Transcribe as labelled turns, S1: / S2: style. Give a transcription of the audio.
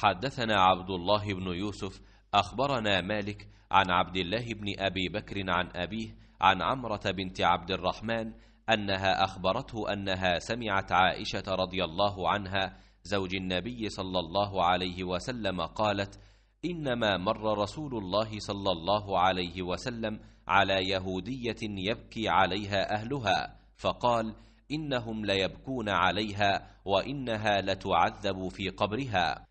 S1: حدثنا عبد الله بن يوسف
S2: أخبرنا مالك عن عبد الله بن أبي بكر عن أبيه عن عمرة بنت عبد الرحمن أنها أخبرته أنها سمعت عائشة رضي الله عنها زوج النبي صلى الله عليه وسلم قالت إنما مر رسول الله صلى الله عليه وسلم على يهودية يبكي عليها أهلها فقال إنهم ليبكون عليها
S1: وإنها لتعذب في قبرها